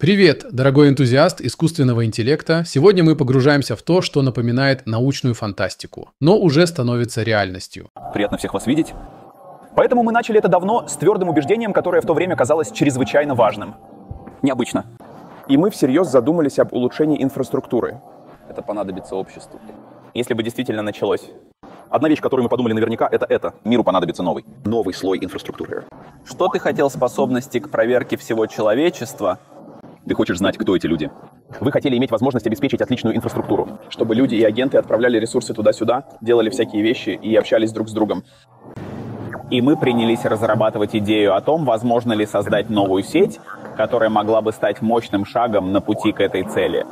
Привет, дорогой энтузиаст искусственного интеллекта. Сегодня мы погружаемся в то, что напоминает научную фантастику, но уже становится реальностью. Приятно всех вас видеть. Поэтому мы начали это давно с твердым убеждением, которое в то время казалось чрезвычайно важным. Необычно. И мы всерьез задумались об улучшении инфраструктуры. Это понадобится обществу. Если бы действительно началось. Одна вещь, которую мы подумали наверняка, это это. Миру понадобится новый. Новый слой инфраструктуры. Что ты хотел способности к проверке всего человечества, ты хочешь знать, кто эти люди. Вы хотели иметь возможность обеспечить отличную инфраструктуру. Чтобы люди и агенты отправляли ресурсы туда-сюда, делали всякие вещи и общались друг с другом. И мы принялись разрабатывать идею о том, возможно ли создать новую сеть, которая могла бы стать мощным шагом на пути к этой цели.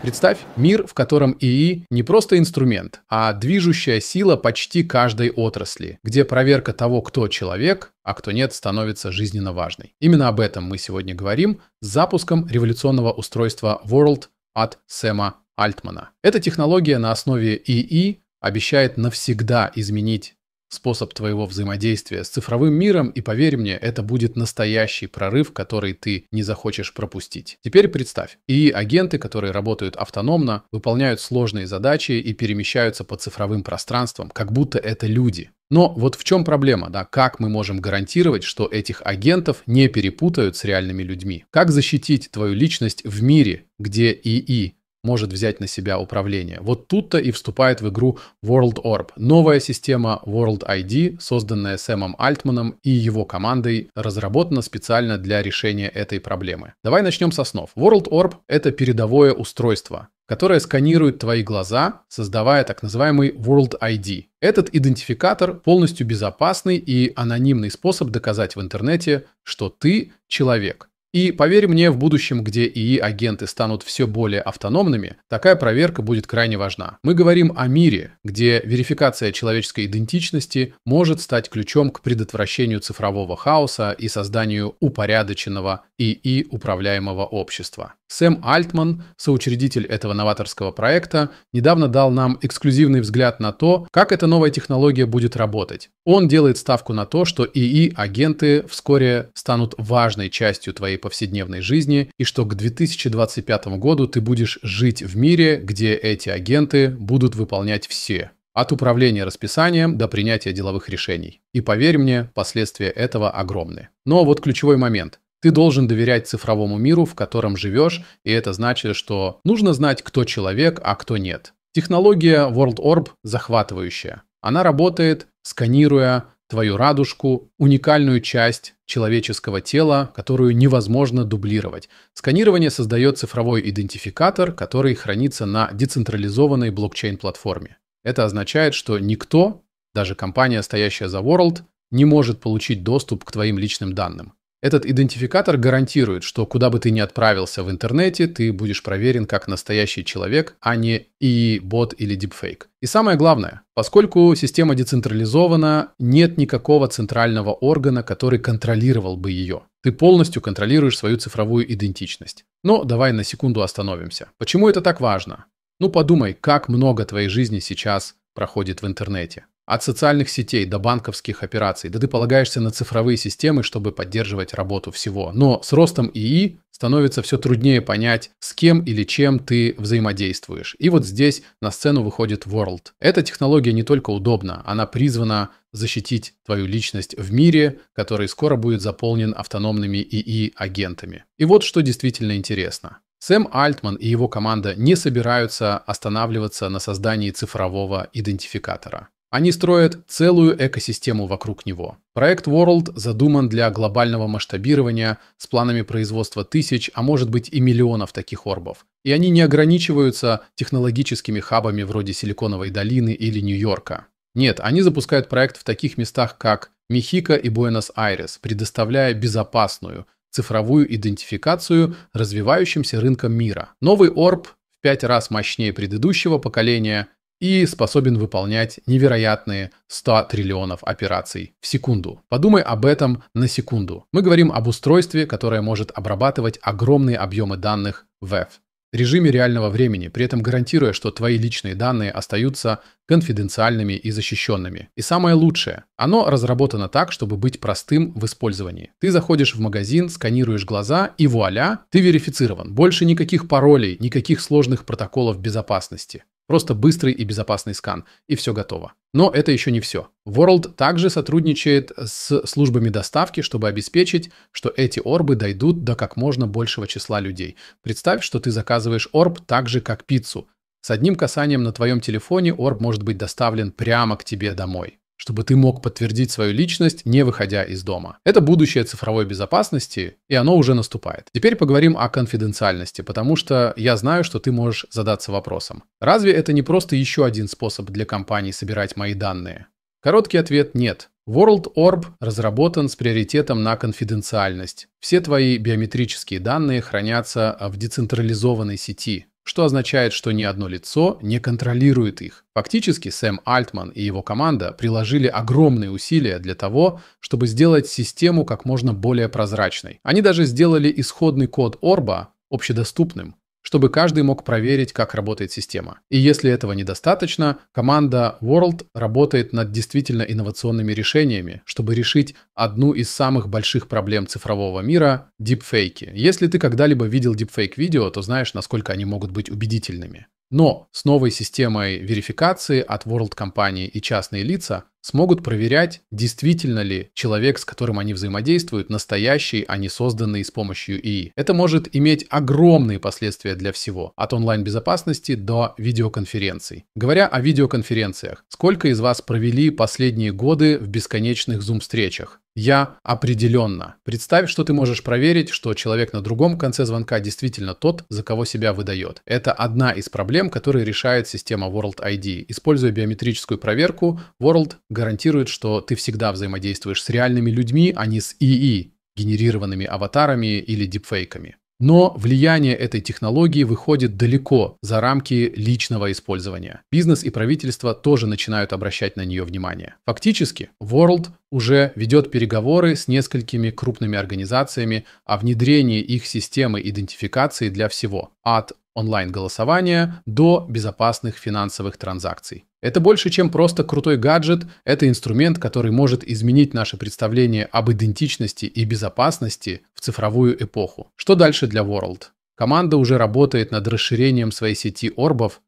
Представь мир, в котором ИИ не просто инструмент, а движущая сила почти каждой отрасли, где проверка того, кто человек, а кто нет, становится жизненно важной. Именно об этом мы сегодня говорим с запуском революционного устройства World от Сэма Альтмана. Эта технология на основе ИИ обещает навсегда изменить способ твоего взаимодействия с цифровым миром, и поверь мне, это будет настоящий прорыв, который ты не захочешь пропустить. Теперь представь, и агенты, которые работают автономно, выполняют сложные задачи и перемещаются по цифровым пространствам, как будто это люди. Но вот в чем проблема, да, как мы можем гарантировать, что этих агентов не перепутают с реальными людьми? Как защитить твою личность в мире, где ИИ может взять на себя управление. Вот тут-то и вступает в игру World Orb, новая система World ID, созданная Сэмом Альтманом и его командой, разработана специально для решения этой проблемы. Давай начнем с основ. World Orb — это передовое устройство, которое сканирует твои глаза, создавая так называемый World ID. Этот идентификатор полностью безопасный и анонимный способ доказать в интернете, что ты человек. И поверь мне, в будущем, где ИИ-агенты станут все более автономными, такая проверка будет крайне важна. Мы говорим о мире, где верификация человеческой идентичности может стать ключом к предотвращению цифрового хаоса и созданию упорядоченного ИИ управляемого общества. Сэм Альтман, соучредитель этого новаторского проекта, недавно дал нам эксклюзивный взгляд на то, как эта новая технология будет работать. Он делает ставку на то, что ИИ-агенты вскоре станут важной частью твоей повседневной жизни и что к 2025 году ты будешь жить в мире, где эти агенты будут выполнять все от управления расписанием до принятия деловых решений. И поверь мне, последствия этого огромны. Но вот ключевой момент. Ты должен доверять цифровому миру, в котором живешь, и это значит, что нужно знать, кто человек, а кто нет. Технология World Orb захватывающая. Она работает, сканируя твою радужку, уникальную часть человеческого тела, которую невозможно дублировать. Сканирование создает цифровой идентификатор, который хранится на децентрализованной блокчейн-платформе. Это означает, что никто, даже компания, стоящая за World, не может получить доступ к твоим личным данным. Этот идентификатор гарантирует, что куда бы ты ни отправился в интернете, ты будешь проверен как настоящий человек, а не и бот или дипфейк. И самое главное, поскольку система децентрализована, нет никакого центрального органа, который контролировал бы ее. Ты полностью контролируешь свою цифровую идентичность. Но давай на секунду остановимся. Почему это так важно? Ну подумай, как много твоей жизни сейчас проходит в интернете. От социальных сетей до банковских операций, да ты полагаешься на цифровые системы, чтобы поддерживать работу всего. Но с ростом ИИ становится все труднее понять, с кем или чем ты взаимодействуешь. И вот здесь на сцену выходит World. Эта технология не только удобна, она призвана защитить твою личность в мире, который скоро будет заполнен автономными ИИ-агентами. И вот что действительно интересно. Сэм Альтман и его команда не собираются останавливаться на создании цифрового идентификатора. Они строят целую экосистему вокруг него. Проект World задуман для глобального масштабирования с планами производства тысяч, а может быть и миллионов таких орбов. И они не ограничиваются технологическими хабами вроде Силиконовой долины или Нью-Йорка. Нет, они запускают проект в таких местах, как Мехико и Буэнос-Айрес, предоставляя безопасную цифровую идентификацию развивающимся рынкам мира. Новый орб в пять раз мощнее предыдущего поколения – и способен выполнять невероятные 100 триллионов операций в секунду. Подумай об этом на секунду. Мы говорим об устройстве, которое может обрабатывать огромные объемы данных в F режиме реального времени, при этом гарантируя, что твои личные данные остаются конфиденциальными и защищенными. И самое лучшее, оно разработано так, чтобы быть простым в использовании. Ты заходишь в магазин, сканируешь глаза и вуаля, ты верифицирован. Больше никаких паролей, никаких сложных протоколов безопасности. Просто быстрый и безопасный скан, и все готово. Но это еще не все. World также сотрудничает с службами доставки, чтобы обеспечить, что эти орбы дойдут до как можно большего числа людей. Представь, что ты заказываешь орб так же, как пиццу. С одним касанием на твоем телефоне орб может быть доставлен прямо к тебе домой чтобы ты мог подтвердить свою личность, не выходя из дома. Это будущее цифровой безопасности, и оно уже наступает. Теперь поговорим о конфиденциальности, потому что я знаю, что ты можешь задаться вопросом. Разве это не просто еще один способ для компаний собирать мои данные? Короткий ответ – нет. World Orb разработан с приоритетом на конфиденциальность. Все твои биометрические данные хранятся в децентрализованной сети, что означает, что ни одно лицо не контролирует их. Фактически Сэм Альтман и его команда приложили огромные усилия для того, чтобы сделать систему как можно более прозрачной. Они даже сделали исходный код Орба общедоступным, чтобы каждый мог проверить, как работает система. И если этого недостаточно, команда World работает над действительно инновационными решениями, чтобы решить одну из самых больших проблем цифрового мира – дипфейки. Если ты когда-либо видел дипфейк-видео, то знаешь, насколько они могут быть убедительными. Но с новой системой верификации от World компании и частные лица смогут проверять, действительно ли человек, с которым они взаимодействуют, настоящий, а не созданный с помощью ИИ. Это может иметь огромные последствия для всего, от онлайн-безопасности до видеоконференций. Говоря о видеоконференциях, сколько из вас провели последние годы в бесконечных зум-встречах? Я определенно. Представь, что ты можешь проверить, что человек на другом конце звонка действительно тот, за кого себя выдает. Это одна из проблем, которые решает система World ID. Используя биометрическую проверку, World гарантирует, что ты всегда взаимодействуешь с реальными людьми, а не с ИИ, генерированными аватарами или дипфейками. Но влияние этой технологии выходит далеко за рамки личного использования. Бизнес и правительство тоже начинают обращать на нее внимание. Фактически, World уже ведет переговоры с несколькими крупными организациями о внедрении их системы идентификации для всего, от онлайн-голосования до безопасных финансовых транзакций. Это больше, чем просто крутой гаджет, это инструмент, который может изменить наше представление об идентичности и безопасности в цифровую эпоху. Что дальше для World? Команда уже работает над расширением своей сети орбов,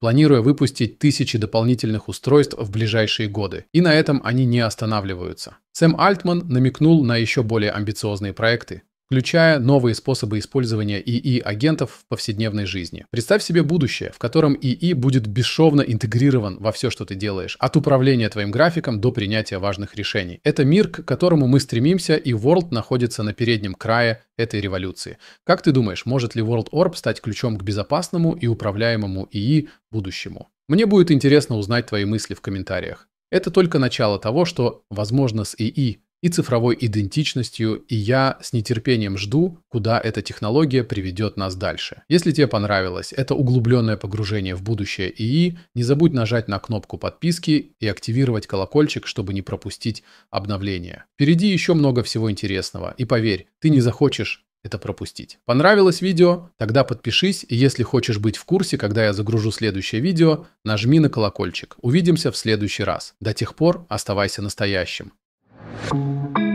планируя выпустить тысячи дополнительных устройств в ближайшие годы. И на этом они не останавливаются. Сэм Альтман намекнул на еще более амбициозные проекты включая новые способы использования ИИ-агентов в повседневной жизни. Представь себе будущее, в котором ИИ будет бесшовно интегрирован во все, что ты делаешь, от управления твоим графиком до принятия важных решений. Это мир, к которому мы стремимся, и World находится на переднем крае этой революции. Как ты думаешь, может ли World Orb стать ключом к безопасному и управляемому ИИ будущему? Мне будет интересно узнать твои мысли в комментариях. Это только начало того, что, возможно, с ИИ и цифровой идентичностью, и я с нетерпением жду, куда эта технология приведет нас дальше. Если тебе понравилось это углубленное погружение в будущее ИИ, не забудь нажать на кнопку подписки и активировать колокольчик, чтобы не пропустить обновления. Впереди еще много всего интересного, и поверь, ты не захочешь это пропустить. Понравилось видео? Тогда подпишись, и если хочешь быть в курсе, когда я загружу следующее видео, нажми на колокольчик. Увидимся в следующий раз. До тех пор оставайся настоящим. Thank you.